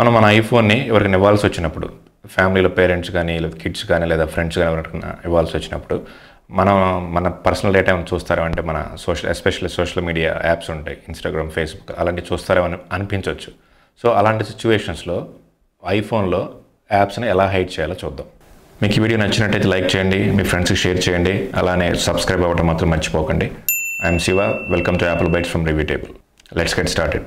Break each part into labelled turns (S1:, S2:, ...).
S1: మనం మన ఐఫోన్ని ఎవరికైనా ఇవ్వాల్సి వచ్చినప్పుడు ఫ్యామిలీలో పేరెంట్స్ కానీ లేదా కిడ్స్ కానీ లేదా ఫ్రెండ్స్ కానీ ఎవరికైనా ఇవ్వాల్సి వచ్చినప్పుడు మనం మన పర్సనల్ డేటా చూస్తారా అంటే మన social especially social media apps ఉంటాయి ఇన్స్టాగ్రామ్ ఫేస్బుక్ అలాంటివి చూస్తారో అని అనిపించవచ్చు సో అలాంటి సిచ్యువేషన్స్లో ఐఫోన్లో యాప్స్ని ఎలా హైడ్ చేయాలో చూద్దాం మీకు ఈ వీడియో నచ్చినట్టయితే లైక్ చేయండి మీ ఫ్రెండ్స్కి షేర్ చేయండి అలానే సబ్స్క్రైబ్ అవ్వడం మాత్రం మర్చిపోకండి I'm Shiva welcome to Apple Bytes from Review Table let's get started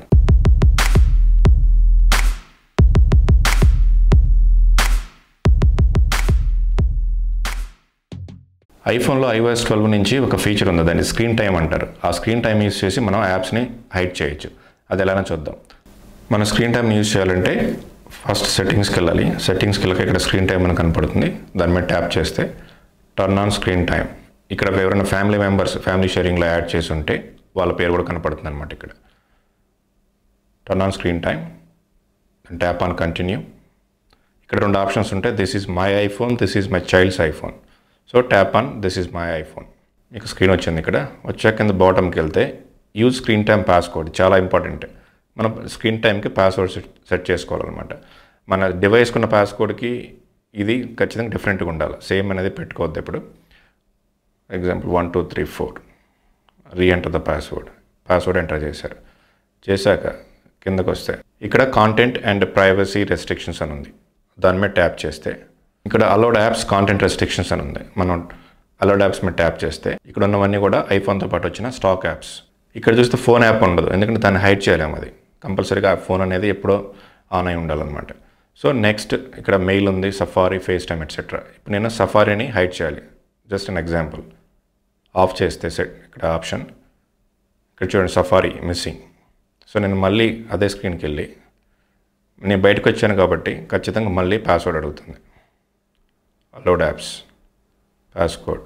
S1: ఐఫోన్లో ఐఓఎస్ ట్వెల్వ్ నుంచి ఒక ఫీచర్ ఉంది దాన్ని స్క్రీన్ టైం అంటారు ఆ స్క్రీన్ టైం యూస్ చేసి మనం యాప్స్ని హైడ్ చేయొచ్చు అది ఎలానో చూద్దాం మనం స్క్రీన్ టైం యూస్ చేయాలంటే ఫస్ట్ సెట్టింగ్స్కి వెళ్ళాలి సెట్టింగ్స్కి వెళ్ళక ఇక్కడ స్క్రీన్ టైం అని కనపడుతుంది దాని మీద ట్యాప్ చేస్తే టర్న్ ఆన్ స్క్రీన్ టైం ఇక్కడ ఎవరైనా ఫ్యామిలీ మెంబర్స్ ఫ్యామిలీ షేరింగ్లో యాడ్ చేసి ఉంటే వాళ్ళ పేరు కూడా కనపడుతుంది అనమాట ఇక్కడ turn on screen time tap on continue ఇక్కడ రెండు ఆప్షన్స్ ఉంటాయి this is my iPhone this is my child's iPhone so tap on this is my iPhone మీకు స్క్రీన్ వచ్చింది ఇక్కడ వచ్చాక కింద బాటమ్కి వెళ్తే యూజ్ స్క్రీన్ టైం పాస్వర్డ్ చాలా ఇంపార్టెంట్ మనం స్క్రీన్ టైంకి పాస్వర్డ్ సెట్ చేసుకోవాలన్నమాట మన డివైస్కున్న ఉన్న పాస్వర్డ్కి ఇది ఖచ్చితంగా డిఫరెంట్గా ఉండాలి సేమ్ అనేది పెట్టుకోవద్దు ఇప్పుడు example one two three four enter the password password enter చేశారు చేశాక కిందకు వస్తే ఇక్కడ కాంటెంట్ అండ్ ప్రైవసీ రెస్ట్రిక్షన్స్ అని ఉంది దాని మీద ట్యాప్ చేస్తే ఇక్కడ అలౌడ్ యాప్స్ కాంటెంట్ రెస్ట్రిక్షన్స్ అని ఉంది మనం అలౌడ్ యాప్స్ మీరు ట్యాప్ చేస్తే ఇక్కడ ఉన్నవన్నీ కూడా ఐఫోన్తో పాటు వచ్చిన స్టాక్ యాప్స్ ఇక్కడ చూస్తే ఫోన్ యాప్ ఉండదు ఎందుకంటే దాన్ని హైడ్ చేయలేము అది కంపల్సరీగా ఆ ఫోన్ అనేది ఎప్పుడో ఆన్ అయి ఉండాలన్నమాట సో నెక్స్ట్ ఇక్కడ మెయిల్ ఉంది సఫారీ ఫేస్ టైమ్ ఎట్సెట్రా ఇప్పుడు నేను సఫారీని హైడ్ చేయాలి జస్ట్ అన్ ఎగ్జాంపుల్ ఆఫ్ చేస్తే సెట్ ఇక్కడ ఆప్షన్ ఇక్కడ చూడండి సఫారీ మిస్సింగ్ సో నేను మళ్ళీ అదే స్క్రీన్కి వెళ్ళి నేను బయటకు వచ్చాను కాబట్టి ఖచ్చితంగా మళ్ళీ పాస్వర్డ్ అడుగుతుంది అలౌడ్ యాప్స్ పాస్కోడ్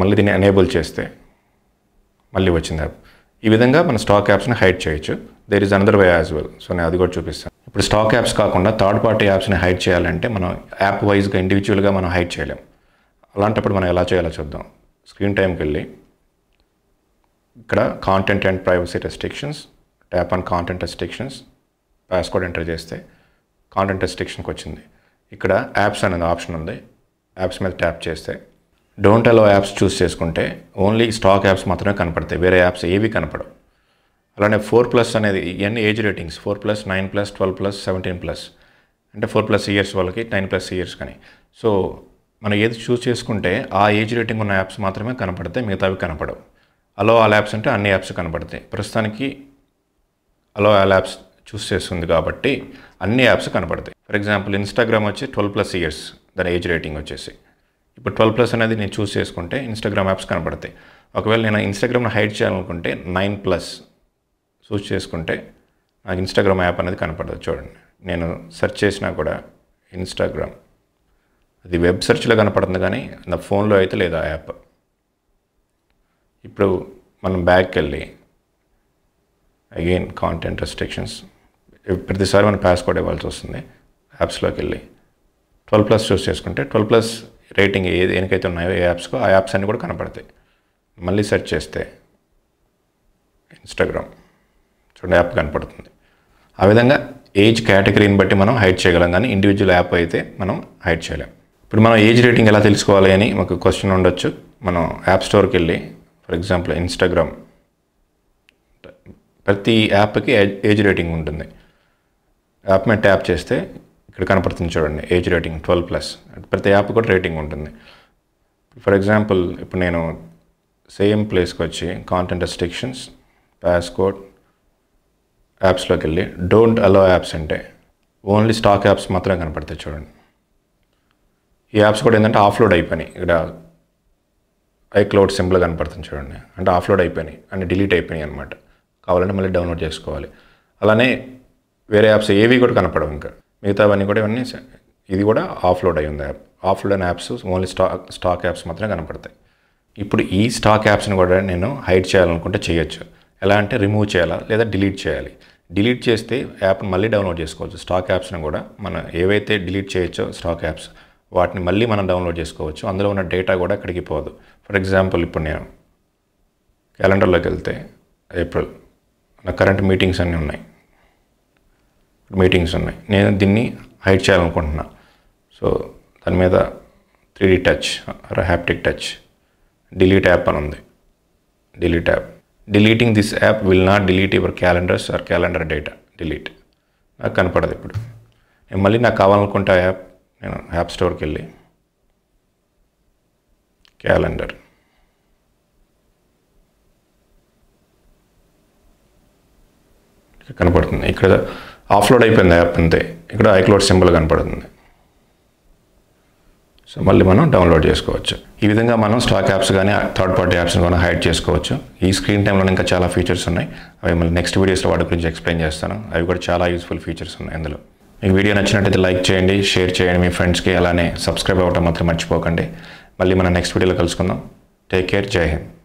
S1: మళ్ళీ దీన్ని ఎనేబుల్ చేస్తే మళ్ళీ వచ్చింది యాప్ ఈ విధంగా మన స్టాక్ యాప్స్ని హైడ్ చేయొచ్చు there is another way as well so నేను అది కూడా చూపిస్తాను ఇప్పుడు స్టాక్ యాప్స్ కాకుండా థర్డ్ పార్టీ యాప్స్ని హైడ్ చేయాలంటే మనం యాప్ వైజ్గా ఇండివిజువల్గా మనం హైడ్ చేయలేం అలాంటప్పుడు మనం ఎలా చేయాలో చూద్దాం స్క్రీన్ టైంకి వెళ్ళి ఇక్కడ content and privacy restrictions tap on content restrictions passcode enter చేస్తే కాంటెంట్ రెస్ట్రిక్షన్కి వచ్చింది ఇక్కడ యాప్స్ అనేది ఆప్షన్ ఉంది యాప్స్ మీద ట్యాప్ చేస్తే డోంట్ అలో యాప్స్ చూస్ చేసుకుంటే ఓన్లీ స్టాక్ యాప్స్ మాత్రమే కనపడతాయి వేరే యాప్స్ ఏవి కనపడవు అలానే ఫోర్ ప్లస్ అనేది ఇవన్నీ age ratings four plus nine plus twelve plus seventeen plus అంటే ఫోర్ ప్లస్ ఇయర్స్ వాళ్ళకి నైన్ ప్లస్ ఇయర్స్ కానీ సో మనం ఏది చూస్ చేసుకుంటే ఆ ఏజ్ రేటింగ్ ఉన్న యాప్స్ మాత్రమే కనపడతాయి మిగతావి కనపడవు అలో ఆల్ యాప్స్ అంటే అన్ని యాప్స్ కనపడతాయి ప్రస్తుతానికి అలో ఆల్ యాప్స్ చూస్ చేస్తుంది కాబట్టి అన్ని యాప్స్ కనపడతాయి ఫర్ ఎగ్జాంపుల్ ఇన్స్టాగ్రామ్ వచ్చి ట్వెల్వ్ ప్లస్ ఇయర్స్ దాని ఏజ్ రేటింగ్ వచ్చేసి ఇప్పుడు ట్వెల్వ్ ప్లస్ అనేది నేను చూస్ చేసుకుంటే ఇన్స్టాగ్రామ్ యాప్స్ కనబడతాయి ఒకవేళ నేను ఇన్స్టాగ్రామ్ను హైడ్ చేయాలనుకుంటే నైన్ ప్లస్ చూస్ చేసుకుంటే నాకు ఇన్స్టాగ్రామ్ యాప్ అనేది కనపడదు చూడండి నేను సెర్చ్ చేసినా కూడా ఇన్స్టాగ్రామ్ అది వెబ్ సెర్చ్లో కనపడుతుంది కానీ నా ఫోన్లో అయితే లేదు ఆ యాప్ ఇప్పుడు మనం బ్యాక్కి వెళ్ళి అగైన్ కాంటెంట్ రెస్ట్రిక్షన్స్ ప్రతిసారి మనం పాస్వర్డ్ ఇవ్వాల్సి వస్తుంది యాప్స్లోకి వెళ్ళి ట్వెల్వ్ ప్లస్ చూస్ చేసుకుంటే ట్వెల్వ్ ప్లస్ రేటింగ్ ఏ దేనికైతే ఉన్నాయో ఏ యాప్స్కో ఆ యాప్స్ అన్నీ కూడా కనపడతాయి మళ్ళీ సెర్చ్ చేస్తే ఇన్స్టాగ్రామ్ చూడండి యాప్ కనపడుతుంది ఆ విధంగా ఏజ్ కేటగిరీని బట్టి మనం హైడ్ చేయగలం కానీ ఇండివిజువల్ యాప్ అయితే మనం హైడ్ చేయలేం ఇప్పుడు మనం ఏజ్ రేటింగ్ ఎలా తెలుసుకోవాలి అని మాకు క్వశ్చన్ ఉండొచ్చు మనం యాప్ స్టోర్కి వెళ్ళి ఫర్ ఎగ్జాంపుల్ ఇన్స్టాగ్రామ్ ప్రతి యాప్కి ఏజ్ రేటింగ్ ఉంటుంది యాప్ మీద ట్యాప్ చేస్తే ఇక్కడ కనపడుతుంది చూడండి ఏజ్ రేటింగ్ ట్వెల్వ్ ప్లస్ ప్రతి యాప్ కూడా రేటింగ్ ఉంటుంది ఫర్ ఎగ్జాంపుల్ ఇప్పుడు నేను సేమ్ ప్లేస్కి వచ్చి కాంటెంట్ రెస్ట్రిక్షన్స్ పాస్కోడ్ యాప్స్లోకి వెళ్ళి డోంట్ అలో యాప్స్ అంటే ఓన్లీ స్టాక్ యాప్స్ మాత్రమే కనపడతాయి చూడండి ఈ యాప్స్ కూడా ఏంటంటే ఆఫ్లోడ్ అయిపోయినాయి ఇక్కడ ఐక్లౌడ్ సింపుల్ కనపడుతుంది చూడండి అంటే ఆఫ్లోడ్ అయిపోయినాయి అంటే డిలీట్ అయిపోయినాయి అనమాట కావాలంటే మళ్ళీ డౌన్లోడ్ చేసుకోవాలి అలానే వేరే యాప్స్ ఏవి కూడా కనపడవు ఇంకా మిగతావన్నీ కూడా ఇవన్నీ ఇది కూడా ఆఫ్లోడ్ అయి ఉంది యాప్ ఆఫ్లోడ్ అయిన apps only stock stock apps మాత్రమే కనపడతాయి ఇప్పుడు ఈ స్టాక్ యాప్స్ని కూడా నేను హైడ్ చేయాలనుకుంటే చేయొచ్చు ఎలా అంటే రిమూవ్ చేయాలా లేదా డిలీట్ చేయాలి డిలీట్ చేస్తే యాప్ని మళ్ళీ డౌన్లోడ్ చేసుకోవచ్చు స్టాక్ యాప్స్ని కూడా మనం ఏవైతే డిలీట్ చేయొచ్చో స్టాక్ యాప్స్ వాటిని మళ్ళీ మనం డౌన్లోడ్ చేసుకోవచ్చు అందులో ఉన్న డేటా కూడా అక్కడికి పోదు ఫర్ ఎగ్జాంపుల్ ఇప్పుడు నేను క్యాలెండర్లోకి వెళ్తే ఏప్రిల్ నా కరెంట్ మీటింగ్స్ అన్నీ ఉన్నాయి మీటింగ్స్ ఉన్నాయి నేను దీన్ని హైడ్ చేయాలనుకుంటున్నా సో దాని మీద three touch haptic touch delete app అని ఉంది delete app deleting this app will not delete your calendars or calendar data delete నాకు కనపడదు ఇప్పుడు నేను మళ్ళీ నాకు కావాలనుకుంటే ఆ యాప్ నేను యాప్ స్టోర్కి వెళ్ళి క్యాలెండర్ కనపడుతుంది ఇక్కడ ఆఫ్లోడ్ అయిపోయింది యాప్ అంతే ఇక్కడ ఐక్లోడ్ సింబల్ కనపడుతుంది సో మళ్ళీ మనం డౌన్లోడ్ చేసుకోవచ్చు ఈ విధంగా మనం స్టాక్ యాప్స్ కానీ థర్డ్ పార్టీ యాప్స్ కానీ హైడ్ చేసుకోవచ్చు ఈ స్క్రీన్ టైంలో ఇంకా చాలా ఫీచర్స్ ఉన్నాయి అవి మళ్ళీ నెక్స్ట్ వీడియోస్లో వాటి గురించి ఎక్స్ప్లెయిన్ చేస్తాను అవి కూడా చాలా యూస్ఫుల్ ఫీచర్స్ ఉన్నాయి అందులో మీకు వీడియో నచ్చినట్టయితే లైక్ చేయండి షేర్ చేయండి మీ ఫ్రెండ్స్కి అలానే సబ్స్క్రైబ్ అవ్వటం మాత్రం మర్చిపోకండి మళ్ళీ మనం నెక్స్ట్ వీడియోలో కలుసుకుందాం టేక్ కేర్ జై హింద్